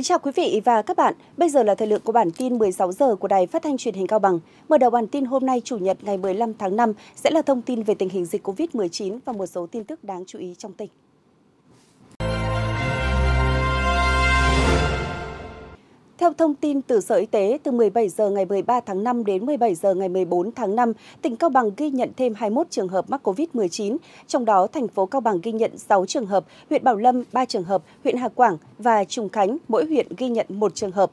Kính chào quý vị và các bạn. Bây giờ là thời lượng của bản tin 16 giờ của Đài Phát thanh Truyền hình Cao Bằng. Mở đầu bản tin hôm nay Chủ nhật ngày 15 tháng 5 sẽ là thông tin về tình hình dịch COVID-19 và một số tin tức đáng chú ý trong tỉnh. Theo thông tin từ Sở Y tế, từ 17 giờ ngày 13 tháng 5 đến 17 giờ ngày 14 tháng 5, tỉnh Cao Bằng ghi nhận thêm 21 trường hợp mắc COVID-19, trong đó thành phố Cao Bằng ghi nhận 6 trường hợp, huyện Bảo Lâm 3 trường hợp, huyện Hà Quảng và Trùng Khánh mỗi huyện ghi nhận 1 trường hợp.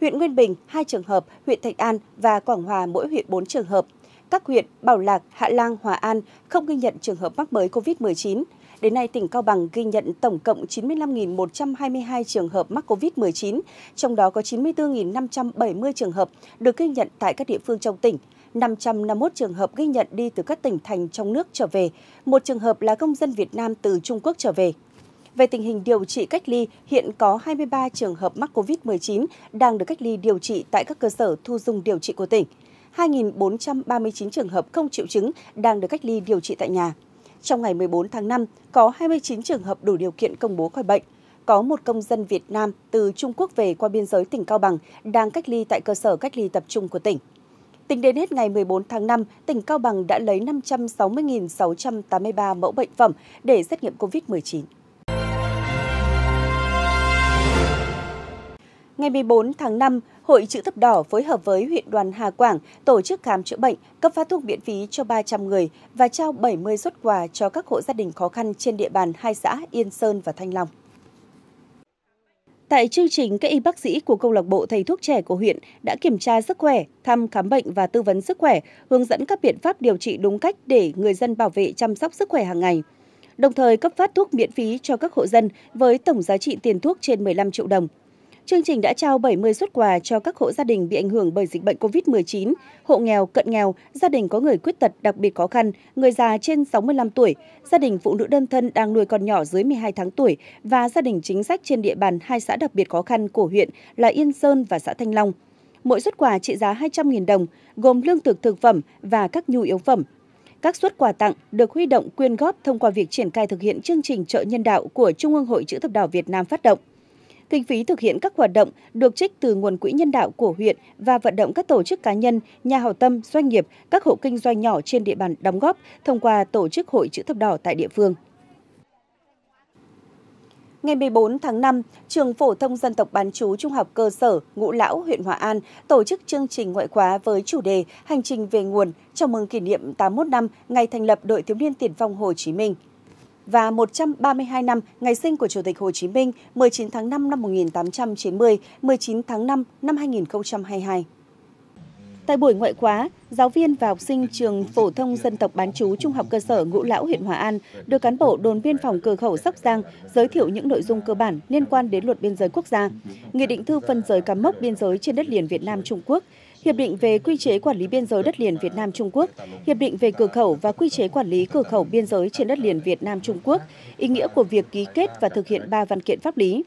Huyện Nguyên Bình 2 trường hợp, huyện Thạch An và Quảng Hòa mỗi huyện 4 trường hợp. Các huyện Bảo Lạc, Hạ Lang, Hòa An không ghi nhận trường hợp mắc mới COVID-19. Đến nay, tỉnh Cao Bằng ghi nhận tổng cộng 95.122 trường hợp mắc COVID-19, trong đó có 94.570 trường hợp được ghi nhận tại các địa phương trong tỉnh. 551 trường hợp ghi nhận đi từ các tỉnh thành trong nước trở về, một trường hợp là công dân Việt Nam từ Trung Quốc trở về. Về tình hình điều trị cách ly, hiện có 23 trường hợp mắc COVID-19 đang được cách ly điều trị tại các cơ sở thu dung điều trị của tỉnh. 2.439 trường hợp không triệu chứng đang được cách ly điều trị tại nhà. Trong ngày 14 tháng 5, có 29 trường hợp đủ điều kiện công bố khỏi bệnh. Có một công dân Việt Nam từ Trung Quốc về qua biên giới tỉnh Cao Bằng đang cách ly tại cơ sở cách ly tập trung của tỉnh. Tính đến hết ngày 14 tháng 5, tỉnh Cao Bằng đã lấy 560.683 mẫu bệnh phẩm để xét nghiệm COVID-19. Ngày 14 tháng 5, Hội Chữ Thập Đỏ phối hợp với huyện đoàn Hà Quảng tổ chức khám chữa bệnh, cấp phát thuốc miễn phí cho 300 người và trao 70 xuất quà cho các hộ gia đình khó khăn trên địa bàn hai xã Yên Sơn và Thanh Long. Tại chương trình, các y bác sĩ của câu lạc bộ thầy thuốc trẻ của huyện đã kiểm tra sức khỏe, thăm khám bệnh và tư vấn sức khỏe, hướng dẫn các biện pháp điều trị đúng cách để người dân bảo vệ chăm sóc sức khỏe hàng ngày. Đồng thời cấp phát thuốc miễn phí cho các hộ dân với tổng giá trị tiền thuốc trên 15 triệu đồng. Chương trình đã trao 70 xuất quà cho các hộ gia đình bị ảnh hưởng bởi dịch bệnh COVID-19, hộ nghèo, cận nghèo, gia đình có người khuyết tật đặc biệt khó khăn, người già trên 65 tuổi, gia đình phụ nữ đơn thân đang nuôi con nhỏ dưới 12 tháng tuổi và gia đình chính sách trên địa bàn hai xã đặc biệt khó khăn của huyện là Yên Sơn và xã Thanh Long. Mỗi xuất quà trị giá 200.000 đồng, gồm lương thực thực phẩm và các nhu yếu phẩm, các suất quà tặng được huy động quyên góp thông qua việc triển khai thực hiện chương trình trợ nhân đạo của Trung ương Hội Chữ thập đỏ Việt Nam phát động. Kinh phí thực hiện các hoạt động được trích từ nguồn quỹ nhân đạo của huyện và vận động các tổ chức cá nhân, nhà hảo tâm, doanh nghiệp, các hộ kinh doanh nhỏ trên địa bàn đóng góp thông qua tổ chức hội chữ thập đỏ tại địa phương. Ngày 14 tháng 5, Trường Phổ thông Dân tộc Bán chú Trung học cơ sở Ngũ Lão, huyện Hòa An tổ chức chương trình ngoại khóa với chủ đề Hành trình về nguồn, chào mừng kỷ niệm 81 năm ngày thành lập đội thiếu niên tiền phong Hồ Chí Minh – và 132 năm ngày sinh của Chủ tịch Hồ Chí Minh 19 tháng 5 năm 1890, 19 tháng 5 năm 2022. Tại buổi ngoại khóa, giáo viên và học sinh trường phổ thông dân tộc bán chú Trung học cơ sở Ngũ Lão huyện Hòa An được cán bộ đồn biên phòng cửa khẩu Sóc Giang giới thiệu những nội dung cơ bản liên quan đến luật biên giới quốc gia, nghị định thư phân giới cắm mốc biên giới trên đất liền Việt Nam Trung Quốc, Hiệp định về quy chế quản lý biên giới đất liền Việt Nam Trung Quốc, Hiệp định về cửa khẩu và quy chế quản lý cửa khẩu biên giới trên đất liền Việt Nam Trung Quốc, ý nghĩa của việc ký kết và thực hiện ba văn kiện pháp lý.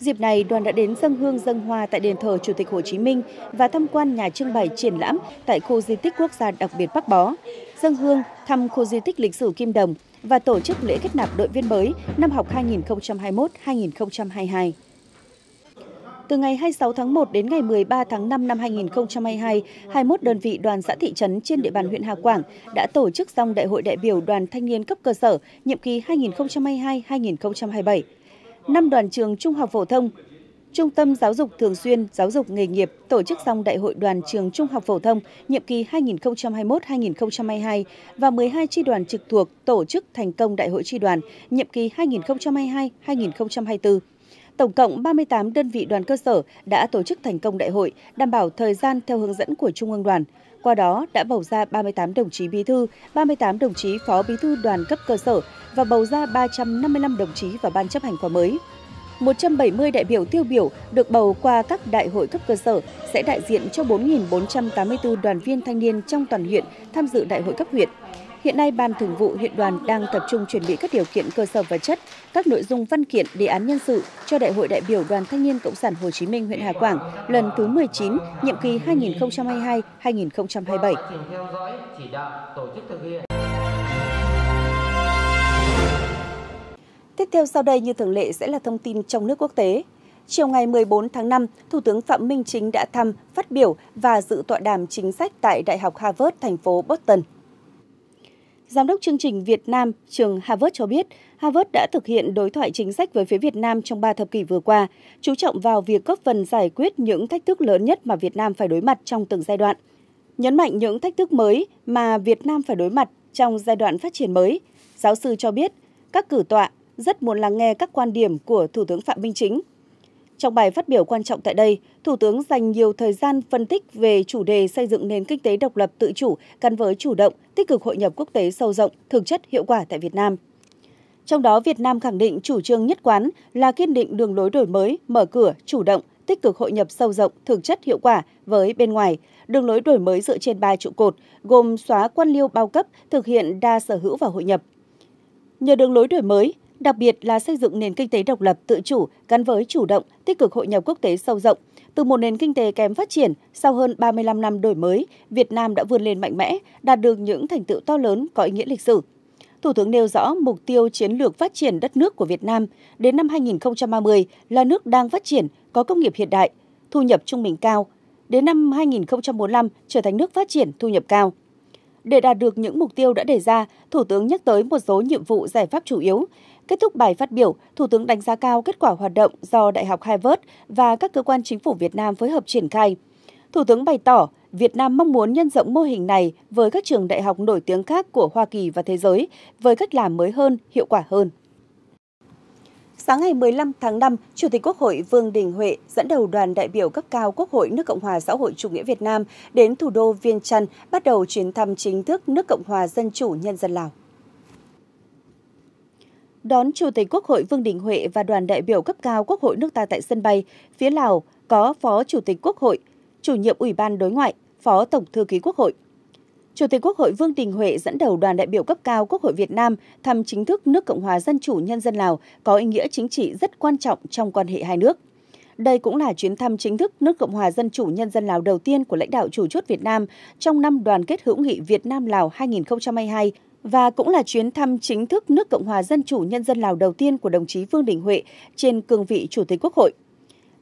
Dịp này, đoàn đã đến dân hương dân hoa tại đền thờ Chủ tịch Hồ Chí Minh và tham quan nhà trưng bày triển lãm tại khu di tích quốc gia đặc biệt Bắc Bó. Dân hương thăm khu di tích lịch sử Kim Đồng và tổ chức lễ kết nạp đội viên mới năm học 2021-2022. Từ ngày 26 tháng 1 đến ngày 13 tháng 5 năm 2022, 21 đơn vị đoàn xã thị trấn trên địa bàn huyện Hà Quảng đã tổ chức xong Đại hội đại biểu Đoàn Thanh niên cấp cơ sở nhiệm kỳ 2022-2027. Năm đoàn trường trung học phổ thông, Trung tâm Giáo dục Thường xuyên, Giáo dục Nghề nghiệp tổ chức xong Đại hội đoàn trường Trung học phổ thông nhiệm kỳ 2021-2022 và 12 tri đoàn trực thuộc tổ chức thành công Đại hội tri đoàn nhiệm kỳ 2022-2024. Tổng cộng 38 đơn vị đoàn cơ sở đã tổ chức thành công đại hội, đảm bảo thời gian theo hướng dẫn của Trung ương đoàn. Qua đó đã bầu ra 38 đồng chí bí thư, 38 đồng chí phó bí thư đoàn cấp cơ sở và bầu ra 355 đồng chí vào ban chấp hành khóa mới. 170 đại biểu tiêu biểu được bầu qua các đại hội cấp cơ sở sẽ đại diện cho 4.484 đoàn viên thanh niên trong toàn huyện tham dự đại hội cấp huyện. Hiện nay, Ban Thường vụ huyện đoàn đang tập trung chuẩn bị các điều kiện cơ sở vật chất, các nội dung văn kiện đề án nhân sự cho Đại hội đại biểu Đoàn Thanh niên Cộng sản Hồ Chí Minh huyện Hà Quảng lần thứ 19, nhiệm kỳ 2022-2027. Tiếp theo sau đây như thường lệ sẽ là thông tin trong nước quốc tế. Chiều ngày 14 tháng 5, Thủ tướng Phạm Minh Chính đã thăm, phát biểu và dự tọa đàm chính sách tại Đại học Harvard, thành phố Boston, Giám đốc chương trình Việt Nam, trường Harvard cho biết, Harvard đã thực hiện đối thoại chính sách với phía Việt Nam trong 3 thập kỷ vừa qua, chú trọng vào việc góp phần giải quyết những thách thức lớn nhất mà Việt Nam phải đối mặt trong từng giai đoạn, nhấn mạnh những thách thức mới mà Việt Nam phải đối mặt trong giai đoạn phát triển mới. Giáo sư cho biết, các cử tọa rất muốn lắng nghe các quan điểm của Thủ tướng Phạm Minh Chính trong bài phát biểu quan trọng tại đây, Thủ tướng dành nhiều thời gian phân tích về chủ đề xây dựng nền kinh tế độc lập tự chủ gắn với chủ động, tích cực hội nhập quốc tế sâu rộng, thực chất hiệu quả tại Việt Nam. Trong đó, Việt Nam khẳng định chủ trương nhất quán là kiên định đường lối đổi mới, mở cửa, chủ động, tích cực hội nhập sâu rộng, thực chất hiệu quả với bên ngoài, đường lối đổi mới dựa trên ba trụ cột, gồm xóa quan liêu bao cấp, thực hiện đa sở hữu và hội nhập. Nhờ đường lối đổi mới, đặc biệt là xây dựng nền kinh tế độc lập tự chủ gắn với chủ động, tích cực hội nhập quốc tế sâu rộng. Từ một nền kinh tế kém phát triển, sau hơn 35 năm đổi mới, Việt Nam đã vươn lên mạnh mẽ, đạt được những thành tựu to lớn có ý nghĩa lịch sử. Thủ tướng nêu rõ mục tiêu chiến lược phát triển đất nước của Việt Nam đến năm 2030 là nước đang phát triển, có công nghiệp hiện đại, thu nhập trung bình cao, đến năm 2045 trở thành nước phát triển thu nhập cao. Để đạt được những mục tiêu đã đề ra, Thủ tướng nhắc tới một số nhiệm vụ giải pháp chủ yếu. Kết thúc bài phát biểu, Thủ tướng đánh giá cao kết quả hoạt động do Đại học Harvard và các cơ quan chính phủ Việt Nam phối hợp triển khai. Thủ tướng bày tỏ, Việt Nam mong muốn nhân rộng mô hình này với các trường đại học nổi tiếng khác của Hoa Kỳ và thế giới với cách làm mới hơn, hiệu quả hơn. Sáng ngày 15 tháng 5, Chủ tịch Quốc hội Vương Đình Huệ dẫn đầu đoàn đại biểu cấp cao Quốc hội nước Cộng hòa xã hội chủ nghĩa Việt Nam đến thủ đô Viên Chăn bắt đầu chuyến thăm chính thức nước Cộng hòa Dân chủ Nhân dân Lào đón Chủ tịch Quốc hội Vương Đình Huệ và đoàn đại biểu cấp cao Quốc hội nước ta tại sân bay, phía Lào có Phó Chủ tịch Quốc hội, Chủ nhiệm Ủy ban Đối ngoại, Phó Tổng Thư ký Quốc hội. Chủ tịch Quốc hội Vương Đình Huệ dẫn đầu đoàn đại biểu cấp cao Quốc hội Việt Nam thăm chính thức nước Cộng hòa Dân chủ Nhân dân Lào có ý nghĩa chính trị rất quan trọng trong quan hệ hai nước. Đây cũng là chuyến thăm chính thức nước Cộng hòa Dân chủ Nhân dân Lào đầu tiên của lãnh đạo chủ chốt Việt Nam trong năm đoàn kết hữu nghị Việt Nam-Lào 2022 và cũng là chuyến thăm chính thức nước Cộng hòa Dân chủ Nhân dân Lào đầu tiên của đồng chí Vương Đình Huệ trên cương vị Chủ tịch Quốc hội.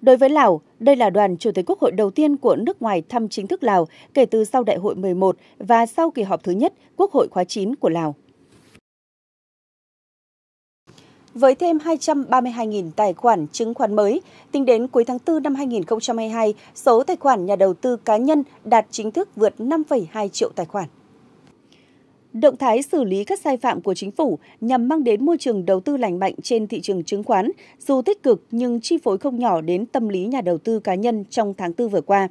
Đối với Lào, đây là đoàn Chủ tịch Quốc hội đầu tiên của nước ngoài thăm chính thức Lào kể từ sau Đại hội 11 và sau kỳ họp thứ nhất Quốc hội khóa 9 của Lào. với thêm 232.000 tài khoản chứng khoán mới. Tính đến cuối tháng 4 năm 2022, số tài khoản nhà đầu tư cá nhân đạt chính thức vượt 5,2 triệu tài khoản. Động thái xử lý các sai phạm của chính phủ nhằm mang đến môi trường đầu tư lành mạnh trên thị trường chứng khoán, dù tích cực nhưng chi phối không nhỏ đến tâm lý nhà đầu tư cá nhân trong tháng 4 vừa qua.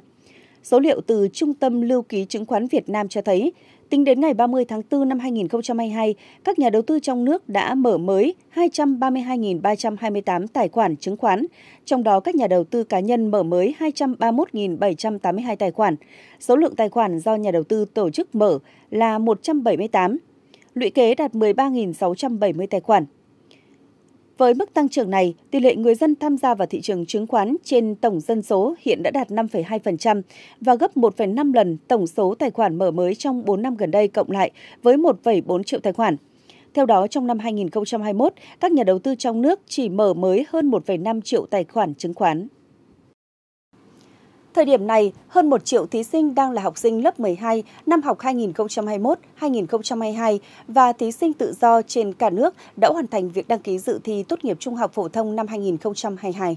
Số liệu từ Trung tâm Lưu ký Chứng khoán Việt Nam cho thấy, Tính đến ngày 30 tháng 4 năm 2022, các nhà đầu tư trong nước đã mở mới 232.328 tài khoản chứng khoán, trong đó các nhà đầu tư cá nhân mở mới 231.782 tài khoản. Số lượng tài khoản do nhà đầu tư tổ chức mở là 178, lũy kế đạt 13.670 tài khoản. Với mức tăng trưởng này, tỷ lệ người dân tham gia vào thị trường chứng khoán trên tổng dân số hiện đã đạt 5,2% và gấp 1,5 lần tổng số tài khoản mở mới trong 4 năm gần đây cộng lại với 1,4 triệu tài khoản. Theo đó, trong năm 2021, các nhà đầu tư trong nước chỉ mở mới hơn 1,5 triệu tài khoản chứng khoán. Thời điểm này, hơn 1 triệu thí sinh đang là học sinh lớp 12 năm học 2021-2022 và thí sinh tự do trên cả nước đã hoàn thành việc đăng ký dự thi tốt nghiệp trung học phổ thông năm 2022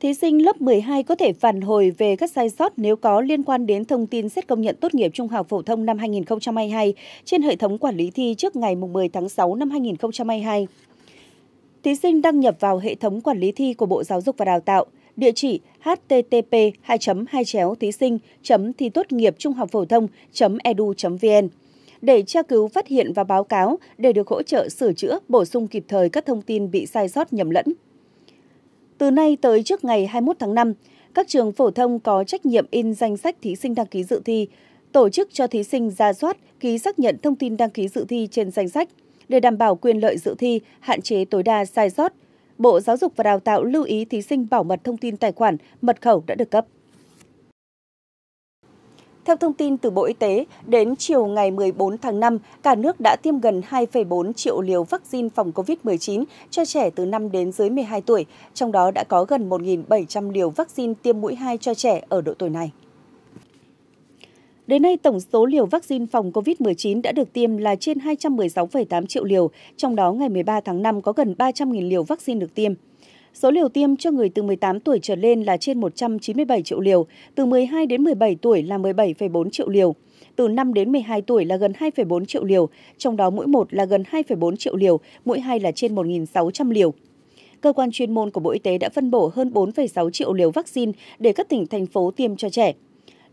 thí sinh lớp 12 có thể phản hồi về các sai sót nếu có liên quan đến thông tin xét công nhận tốt nghiệp trung học phổ thông năm 2022 trên hệ thống quản lý thi trước ngày 10 tháng 6 năm 2022. Thí sinh đăng nhập vào hệ thống quản lý thi của Bộ Giáo dục và Đào tạo địa chỉ http 2 2 chéo thí sinh chấm thi tốt nghiệp trung học phổ thông chấm edu vn để tra cứu phát hiện và báo cáo để được hỗ trợ sửa chữa, bổ sung kịp thời các thông tin bị sai sót nhầm lẫn. Từ nay tới trước ngày 21 tháng 5, các trường phổ thông có trách nhiệm in danh sách thí sinh đăng ký dự thi, tổ chức cho thí sinh ra soát, ký xác nhận thông tin đăng ký dự thi trên danh sách để đảm bảo quyền lợi dự thi, hạn chế tối đa sai sót, Bộ Giáo dục và Đào tạo lưu ý thí sinh bảo mật thông tin tài khoản, mật khẩu đã được cấp. Theo thông tin từ Bộ Y tế, đến chiều ngày 14 tháng 5, cả nước đã tiêm gần 2,4 triệu liều vaccine phòng COVID-19 cho trẻ từ 5 đến dưới 12 tuổi, trong đó đã có gần 1.700 liều vaccine tiêm mũi 2 cho trẻ ở độ tuổi này. Đến nay, tổng số liều vaccine phòng COVID-19 đã được tiêm là trên 216,8 triệu liều, trong đó ngày 13 tháng 5 có gần 300.000 liều vaccine được tiêm. Số liều tiêm cho người từ 18 tuổi trở lên là trên 197 triệu liều, từ 12 đến 17 tuổi là 17,4 triệu liều, từ 5 đến 12 tuổi là gần 2,4 triệu liều, trong đó mũi 1 là gần 2,4 triệu liều, mũi 2 là trên 1.600 liều cơ quan chuyên môn của Bộ Y tế đã phân bổ hơn 4,6 triệu liều vaccine để các tỉnh, thành phố tiêm cho trẻ.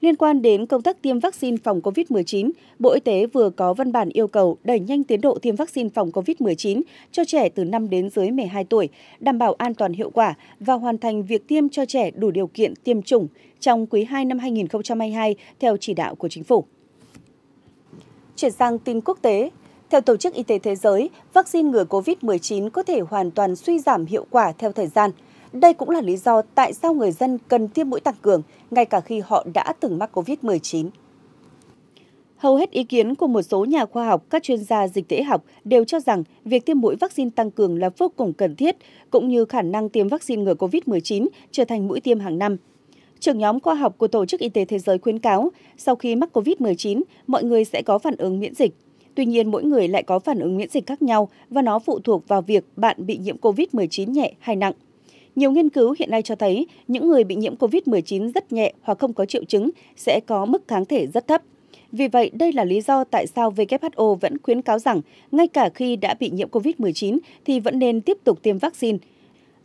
Liên quan đến công tác tiêm vaccine phòng COVID-19, Bộ Y tế vừa có văn bản yêu cầu đẩy nhanh tiến độ tiêm vaccine phòng COVID-19 cho trẻ từ 5 đến dưới 12 tuổi, đảm bảo an toàn hiệu quả và hoàn thành việc tiêm cho trẻ đủ điều kiện tiêm chủng trong quý 2 năm 2022 theo chỉ đạo của Chính phủ. Chuyển sang tin quốc tế, theo Tổ chức Y tế Thế giới, vaccine ngừa COVID-19 có thể hoàn toàn suy giảm hiệu quả theo thời gian – đây cũng là lý do tại sao người dân cần tiêm mũi tăng cường ngay cả khi họ đã từng mắc COVID-19. Hầu hết ý kiến của một số nhà khoa học, các chuyên gia dịch tễ học đều cho rằng việc tiêm mũi vaccine tăng cường là vô cùng cần thiết, cũng như khả năng tiêm vaccine ngừa COVID-19 trở thành mũi tiêm hàng năm. Trưởng nhóm khoa học của Tổ chức Y tế Thế giới khuyến cáo, sau khi mắc COVID-19, mọi người sẽ có phản ứng miễn dịch. Tuy nhiên, mỗi người lại có phản ứng miễn dịch khác nhau và nó phụ thuộc vào việc bạn bị nhiễm COVID-19 nhẹ hay nặng. Nhiều nghiên cứu hiện nay cho thấy những người bị nhiễm COVID-19 rất nhẹ hoặc không có triệu chứng sẽ có mức kháng thể rất thấp. Vì vậy, đây là lý do tại sao WHO vẫn khuyến cáo rằng ngay cả khi đã bị nhiễm COVID-19 thì vẫn nên tiếp tục tiêm vaccine,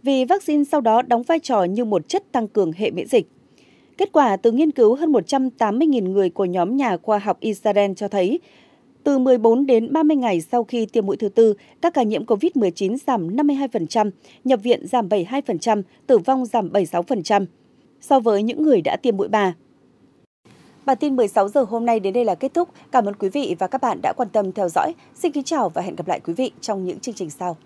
vì vaccine sau đó đóng vai trò như một chất tăng cường hệ miễn dịch. Kết quả từ nghiên cứu hơn 180.000 người của nhóm nhà khoa học Israel cho thấy từ 14 đến 30 ngày sau khi tiêm mũi thứ tư, các ca nhiễm COVID-19 giảm 52%, nhập viện giảm 72%, tử vong giảm 76% so với những người đã tiêm mũi 3. Bản tin 16 giờ hôm nay đến đây là kết thúc. Cảm ơn quý vị và các bạn đã quan tâm theo dõi. Xin kính chào và hẹn gặp lại quý vị trong những chương trình sau.